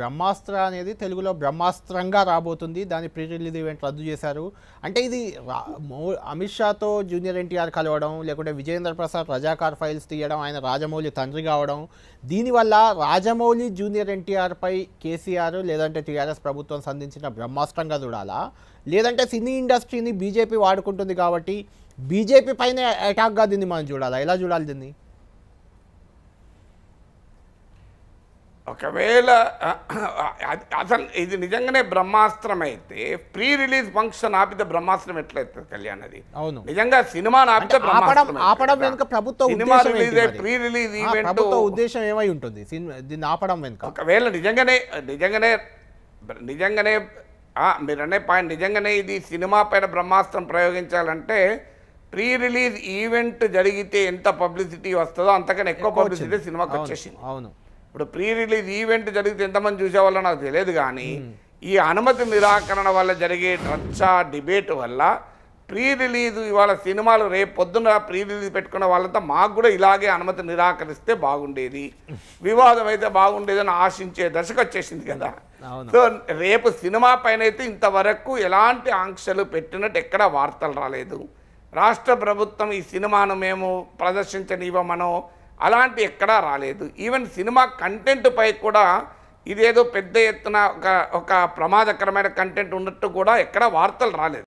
బ్రహ్మాస్త్ర అనేది తెలుగులో బ్రహ్మాస్త్రంగా రాబోతుంది దాని ప్రీ రిలీజ్ ఈవెంట్ రద్దు చేశారు అంటే ఇది అమిత్ షాతో జూనియర్ ఎన్టీఆర్ కలవడం లేకుంటే విజయేంద్ర ప్రసాద్ రజాకార్ ఫైల్స్ తీయడం ఆయన రాజమౌళి తండ్రి కావడం దీనివల్ల రాజమౌళి జూనియర్ ఎన్టీఆర్పై కేసీఆర్ లేదంటే టీఆర్ఎస్ ప్రభుత్వం సంధించిన బ్రహ్మాస్త్రంగా చూడాలా లేదంటే సినీ ఇండస్ట్రీని బీజేపీ వాడుకుంటుంది కాబట్టి బీజేపీ పైన అటాక్గా దీన్ని మనం చూడాలా ఎలా చూడాలి దీన్ని ఒకవేళ అసలు ఇది నిజంగానే బ్రహ్మాస్త్రం అయితే ప్రీ రిలీజ్ ఫంక్షన్ ఆపితే బ్రహ్మాస్త్రం ఎట్లయితే కళ్యాణ్ అది అవును నిజంగా సినిమా ఆపితే ఆపడం వెనుక ప్రభుత్వ cinema release pre release event ఉద్దేశం ఏమై ఉంటుంది దీన్ని ఆపడం వెనుక ఒకవేళ నిజంగానే నిజంగానే నిజంగానే అనే పాయింట్ నిజంగానే ఇది సినిమా పైన బ్రహ్మాస్త్రం ప్రయోగించాలంటే ప్రీ రిలీజ్ ఈవెంట్ జరిగితే ఎంత పబ్లిసిటీ వస్తుందో అంతకన్నా ఎక్కువ పబ్లిసిటీ సినిమాకి వచ్చేసింది అవును ఇప్పుడు ప్రీ రిలీజ్ ఈవెంట్ జరిగితే ఎంతమంది చూసేవాళ్ళో నాకు తెలియదు కానీ ఈ అనుమతి నిరాకరణ వల్ల జరిగే రచ్చ డిబేట్ వల్ల ప్రీ రిలీజ్ ఇవాళ సినిమాలు రేపు పొద్దున్న ప్రీ రిలీజ్ పెట్టుకున్న వాళ్ళంతా మాకు కూడా ఇలాగే అనుమతి నిరాకరిస్తే బాగుండేది వివాదం అయితే బాగుండేదని ఆశించే దశకు వచ్చేసింది కదా సో రేపు సినిమా పైన అయితే ఇంతవరకు ఎలాంటి ఆంక్షలు పెట్టినట్టు ఎక్కడ వార్తలు రాలేదు రాష్ట్ర ప్రభుత్వం ఈ సినిమాను మేము ప్రదర్శించనివ్వమనో అలాంటి ఎక్కడా రాలేదు ఈవెన్ సినిమా కంటెంట్పై కూడా ఇదేదో పెద్ద ఎత్తున ఒక ఒక ప్రమాదకరమైన కంటెంట్ ఉన్నట్టు కూడా ఎక్కడ వార్తలు రాలేదు